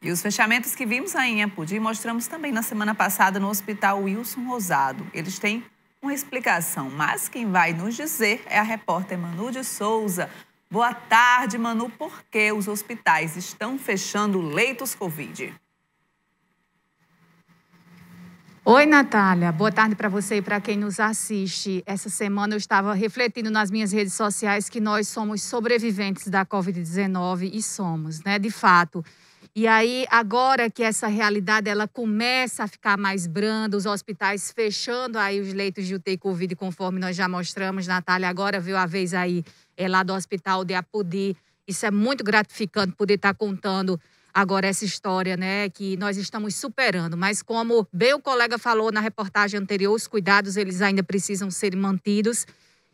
E os fechamentos que vimos em Apudi mostramos também na semana passada no Hospital Wilson Rosado. Eles têm uma explicação, mas quem vai nos dizer é a repórter Manu de Souza. Boa tarde, Manu. Por que os hospitais estão fechando leitos Covid? Oi, Natália. Boa tarde para você e para quem nos assiste. Essa semana eu estava refletindo nas minhas redes sociais que nós somos sobreviventes da Covid-19 e somos, né? De fato. E aí, agora que essa realidade ela começa a ficar mais branda, os hospitais fechando aí os leitos de UTI Covid, conforme nós já mostramos, Natália, agora viu a vez aí é, lá do hospital de Apodi. Isso é muito gratificante poder estar tá contando agora essa história, né, que nós estamos superando. Mas como bem o colega falou na reportagem anterior, os cuidados eles ainda precisam ser mantidos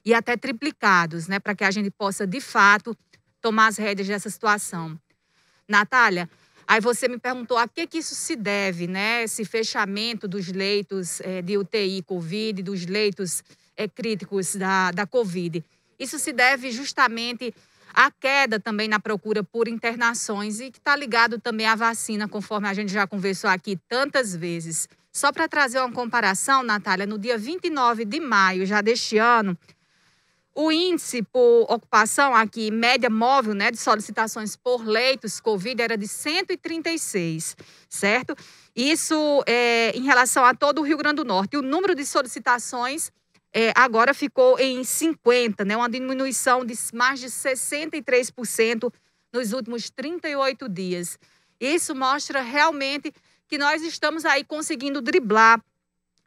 e até triplicados, né, para que a gente possa de fato tomar as rédeas dessa situação. Natália, Aí você me perguntou a que, que isso se deve, né? Esse fechamento dos leitos é, de UTI Covid, dos leitos é, críticos da, da Covid. Isso se deve justamente à queda também na procura por internações e que está ligado também à vacina, conforme a gente já conversou aqui tantas vezes. Só para trazer uma comparação, Natália, no dia 29 de maio já deste ano, o índice por ocupação aqui, média móvel, né, de solicitações por leitos COVID era de 136, certo? Isso é, em relação a todo o Rio Grande do Norte. E o número de solicitações é, agora ficou em 50, né? Uma diminuição de mais de 63% nos últimos 38 dias. Isso mostra realmente que nós estamos aí conseguindo driblar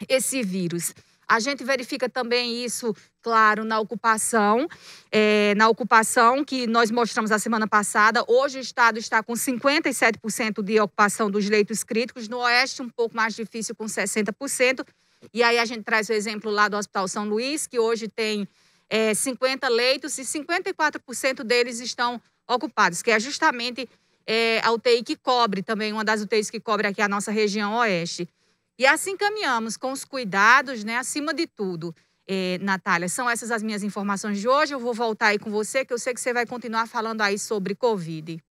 esse vírus. A gente verifica também isso, claro, na ocupação, é, na ocupação que nós mostramos a semana passada. Hoje o Estado está com 57% de ocupação dos leitos críticos, no Oeste um pouco mais difícil, com 60%. E aí a gente traz o exemplo lá do Hospital São Luís, que hoje tem é, eh, 50 leitos e 54% deles estão ocupados, que é justamente é, a UTI que cobre também, uma das UTIs que cobre aqui a nossa região oeste. E assim caminhamos com os cuidados, né? Acima de tudo. É, Natália, são essas as minhas informações de hoje. Eu vou voltar aí com você, que eu sei que você vai continuar falando aí sobre Covid.